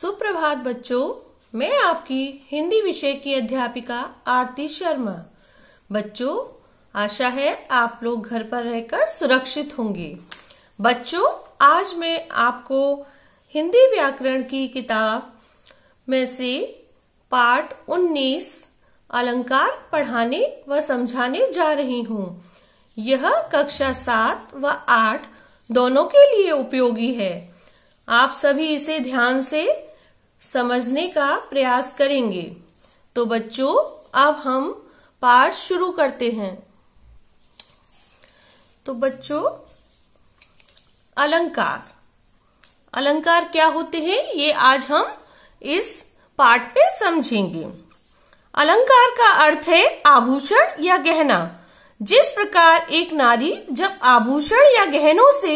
सुप्रभात बच्चों मैं आपकी हिंदी विषय की अध्यापिका आरती शर्मा बच्चों आशा है आप लोग घर पर रहकर सुरक्षित होंगे बच्चों आज मैं आपको हिंदी व्याकरण की किताब में से पाठ 19 अलंकार पढ़ाने व समझाने जा रही हूँ यह कक्षा सात व आठ दोनों के लिए उपयोगी है आप सभी इसे ध्यान से समझने का प्रयास करेंगे तो बच्चों अब हम पाठ शुरू करते हैं तो बच्चों अलंकार अलंकार क्या होते हैं ये आज हम इस पाठ में समझेंगे अलंकार का अर्थ है आभूषण या गहना जिस प्रकार एक नारी जब आभूषण या गहनों से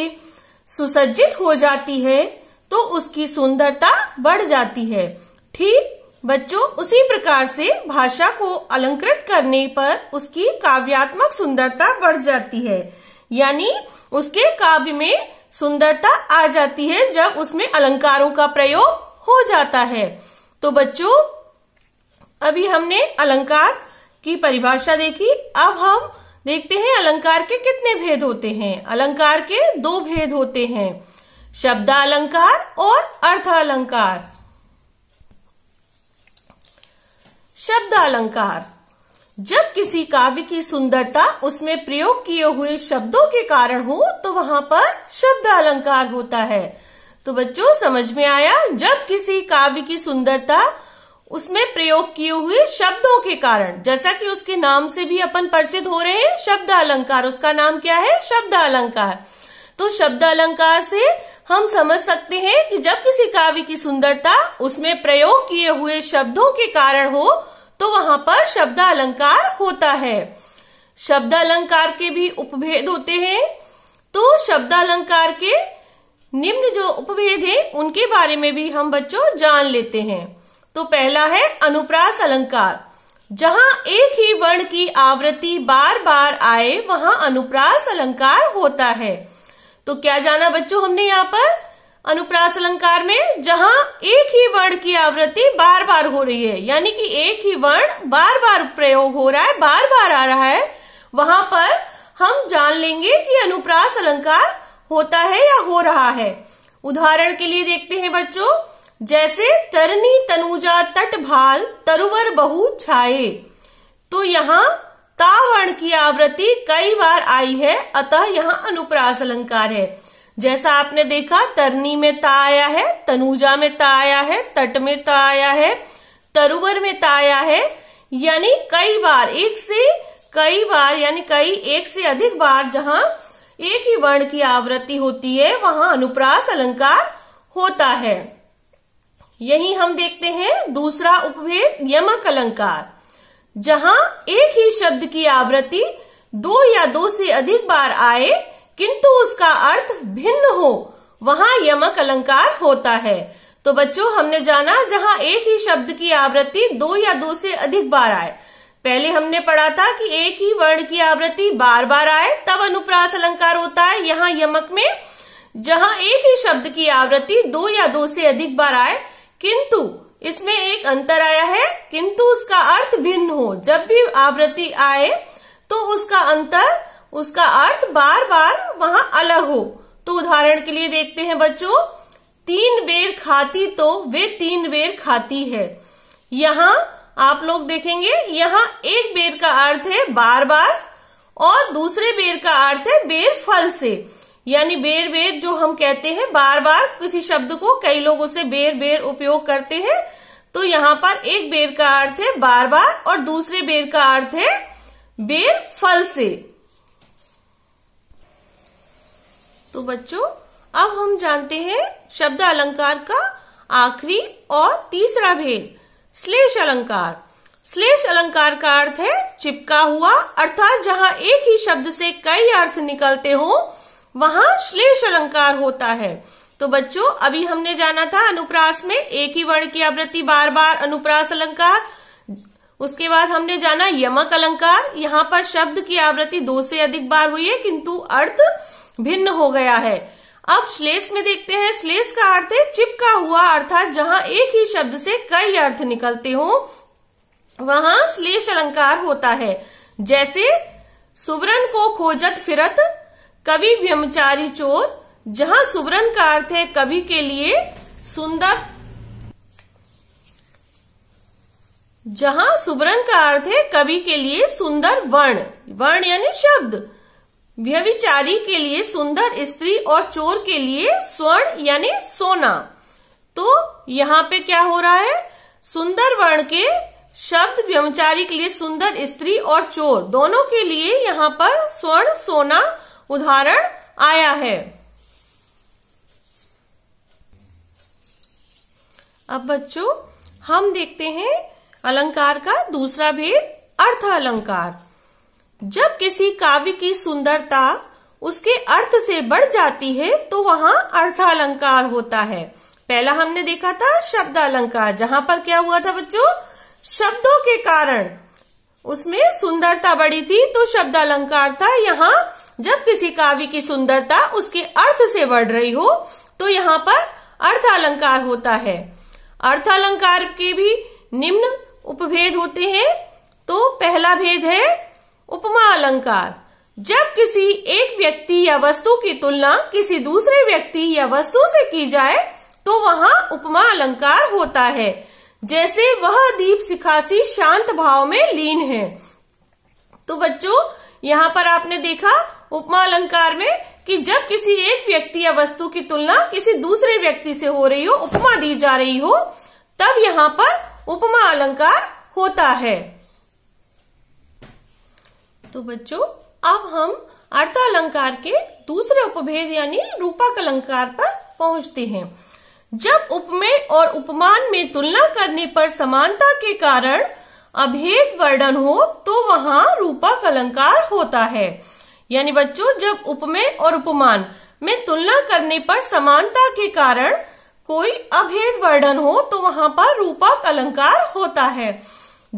सुसज्जित हो जाती है तो उसकी सुंदरता बढ़ जाती है ठीक बच्चों उसी प्रकार से भाषा को अलंकृत करने पर उसकी काव्यात्मक सुंदरता बढ़ जाती है यानी उसके काव्य में सुंदरता आ जाती है जब उसमें अलंकारों का प्रयोग हो जाता है तो बच्चों अभी हमने अलंकार की परिभाषा देखी अब हम देखते हैं अलंकार के कितने भेद होते हैं अलंकार के दो भेद होते हैं शब्द अलंकार और अर्थ अलंकार शब्द अलंकार जब किसी काव्य की सुंदरता उसमें प्रयोग किए हुए शब्दों के कारण हो तो वहां पर शब्द अलंकार होता है तो बच्चों समझ में आया जब किसी काव्य की सुंदरता उसमें प्रयोग किए हुए शब्दों के कारण जैसा कि उसके नाम से भी अपन परिचित हो रहे हैं शब्द अलंकार उसका नाम क्या है शब्द अलंकार तो शब्द अलंकार से हम समझ सकते हैं कि जब किसी काव्य की सुंदरता उसमें प्रयोग किए हुए शब्दों के कारण हो तो वहां पर शब्द अलंकार होता है शब्द अलंकार के भी उपभेद होते हैं तो शब्द अलंकार के निम्न जो उपभेद है उनके बारे में भी हम बच्चों जान लेते हैं तो पहला है अनुप्रास अलंकार जहां एक ही वर्ण की आवृत्ति बार बार आए वहां अनुप्रास अलंकार होता है तो क्या जाना बच्चों हमने यहाँ पर अनुप्रास अलंकार में जहां एक ही वर्ण की आवृत्ति बार बार हो रही है यानी कि एक ही वर्ण बार बार प्रयोग हो रहा है बार बार आ रहा है वहां पर हम जान लेंगे कि अनुप्रास अलंकार होता है या हो रहा है उदाहरण के लिए देखते हैं बच्चों जैसे तरनी तनुजा तट भाल तरुवर बहु छाए तो यहाँ का वर्ण की आवृत्ति कई बार आई है अतः यहाँ अनुप्रास अलंकार है जैसा आपने देखा तरनी में ता आया है तनुजा में ता आया है तट में ता आया है तरुवर में ता आया है यानी कई बार एक से कई बार यानी कई एक से अधिक बार जहाँ एक ही वर्ण की आवृत्ति होती है वहां अनुप्रास अलंकार होता है यही हम देखते हैं दूसरा उपभेद यमक अलंकार जहां एक ही शब्द की आवृत्ति दो या दो से अधिक बार आए किंतु उसका अर्थ भिन्न हो वहां यमक अलंकार होता है तो बच्चों हमने जाना जहां एक ही शब्द की आवृत्ति दो या दो से अधिक बार आए पहले हमने पढ़ा था कि एक ही वर्ण की आवृत्ति बार बार आए तब अनुप्रास अलंकार होता है यहाँ यमक में जहां एक ही शब्द की आवृत्ति दो या दो से अधिक बार आए किंतु इसमें एक अंतर आया है किंतु उसका अर्थ भिन्न हो जब भी आवृत्ति आए तो उसका अंतर उसका अर्थ बार बार वहां अलग हो तो उदाहरण के लिए देखते हैं बच्चों तीन बेर खाती तो वे तीन बेर खाती है यहाँ आप लोग देखेंगे यहाँ एक बेर का अर्थ है बार बार और दूसरे बेर का अर्थ है बेर फल से यानी बेर बेर जो हम कहते हैं बार बार किसी शब्द को कई लोग उसे बेर बेर उपयोग करते हैं तो यहाँ पर एक बेर का अर्थ है बार बार और दूसरे बेर का अर्थ है बेर फल से तो बच्चों अब हम जानते हैं शब्द अलंकार का आखिरी और तीसरा भेद श्लेष अलंकार श्लेष अलंकार का अर्थ है चिपका हुआ अर्थात जहां एक ही शब्द से कई अर्थ निकलते हों वहां श्लेष अलंकार होता है तो बच्चों अभी हमने जाना था अनुप्रास में एक ही वर्ण की आवृत्ति बार बार अनुप्रास अलंकार उसके बाद हमने जाना यमक अलंकार यहाँ पर शब्द की आवृत्ति दो से अधिक बार हुई है किंतु अर्थ भिन्न हो गया है अब श्लेष में देखते हैं श्लेष का अर्थ है चिपका हुआ अर्थात जहाँ एक ही शब्द से कई अर्थ निकलते हो वहां श्लेष अलंकार होता है जैसे सुवरण को खोजत फिरत कवि व्यमचारी चोर जहां सुवरण का अर्थ है कवि के लिए सुंदर जहां सुवरण का अर्थ है कवि के लिए सुंदर वर्ण वर्ण यानी शब्द व्यविचारी के लिए सुंदर स्त्री और चोर के लिए स्वर्ण यानी सोना तो यहाँ पे क्या हो रहा है सुंदर वर्ण के शब्द व्यमचारी के लिए सुंदर स्त्री और चोर दोनों के लिए यहाँ पर स्वर्ण सोना उदाहरण आया है अब बच्चों हम देखते हैं अलंकार का दूसरा भेद अर्थ अलंकार जब किसी काव्य की सुंदरता उसके अर्थ से बढ़ जाती है तो वहां अर्थालंकार होता है पहला हमने देखा था शब्द अलंकार जहां पर क्या हुआ था बच्चों शब्दों के कारण उसमें सुंदरता बड़ी थी तो शब्द अलंकार था यहाँ जब किसी काव्य की सुंदरता उसके अर्थ से बढ़ रही हो तो यहाँ पर अर्थ अलंकार होता है अर्थ अलंकार के भी निम्न उपभेद होते हैं तो पहला भेद है उपमा अलंकार जब किसी एक व्यक्ति या वस्तु की तुलना किसी दूसरे व्यक्ति या वस्तु से की जाए तो वहाँ उपमा अलंकार होता है जैसे वह दीप सिखासी शांत भाव में लीन है तो बच्चों यहाँ पर आपने देखा उपमा अलंकार में कि जब किसी एक व्यक्ति या वस्तु की तुलना किसी दूसरे व्यक्ति से हो रही हो उपमा दी जा रही हो तब यहाँ पर उपमा अलंकार होता है तो बच्चों अब हम अर्थ अलंकार के दूसरे उपभेद यानी रूपक अलंकार पर पहुंचते हैं जब उपमेय और उपमान में तुलना करने पर समानता के कारण अभेद वर्णन हो तो वहाँ रूपक अलंकार होता है यानी बच्चों जब उपमेय और उपमान में तुलना करने पर समानता के कारण कोई अभेद वर्णन हो तो वहाँ पर रूपक अलंकार होता है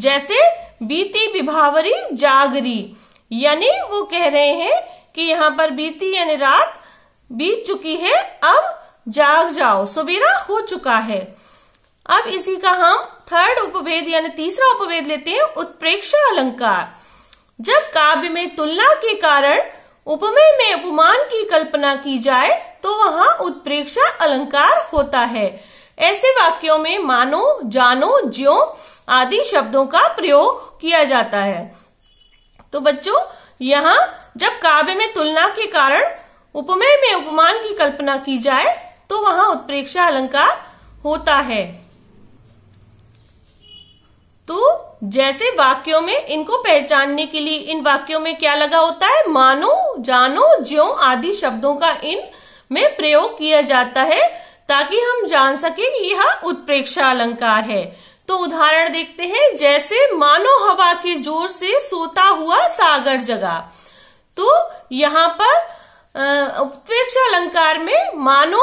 जैसे बीती विभावरी जागरी यानी वो कह रहे हैं कि यहाँ पर बीती यानी रात बीत चुकी है अब जाग जाओ सवेरा हो चुका है अब इसी का हम थर्ड उपभेद यानी तीसरा उपभेद लेते हैं उत्प्रेक्षा अलंकार जब काव्य में तुलना के कारण उपमेय में उपमान की कल्पना की जाए तो वहाँ उत्प्रेक्षा अलंकार होता है ऐसे वाक्यों में मानो जानो ज्यो आदि शब्दों का प्रयोग किया जाता है तो बच्चों यहाँ जब काव्य में तुलना के कारण उपमेय में उपमान की कल्पना की जाए तो वहां उत्प्रेक्षा अलंकार होता है तो जैसे वाक्यों में इनको पहचानने के लिए इन वाक्यों में क्या लगा होता है मानो जानो ज्यो आदि शब्दों का इन में प्रयोग किया जाता है ताकि हम जान सके यह उत्प्रेक्षा अलंकार है तो उदाहरण देखते हैं जैसे मानो हवा के जोर से सोता हुआ सागर जगा तो यहाँ पर उत्प्रेक्षा अलंकार में मानो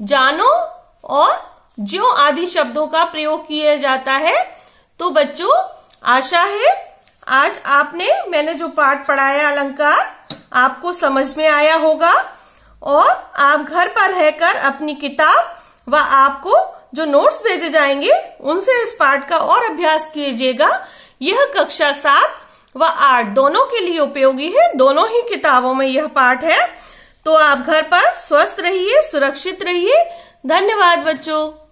जानो और ज्यो आदि शब्दों का प्रयोग किया जाता है तो बच्चों आशा है आज आपने मैंने जो पाठ पढ़ाया अलंकार आपको समझ में आया होगा और आप घर पर रहकर अपनी किताब व आपको जो नोट्स भेजे जाएंगे उनसे इस पाठ का और अभ्यास कीजिएगा यह कक्षा सात व आठ दोनों के लिए उपयोगी है दोनों ही किताबों में यह पाठ है तो आप घर पर स्वस्थ रहिए सुरक्षित रहिए धन्यवाद बच्चों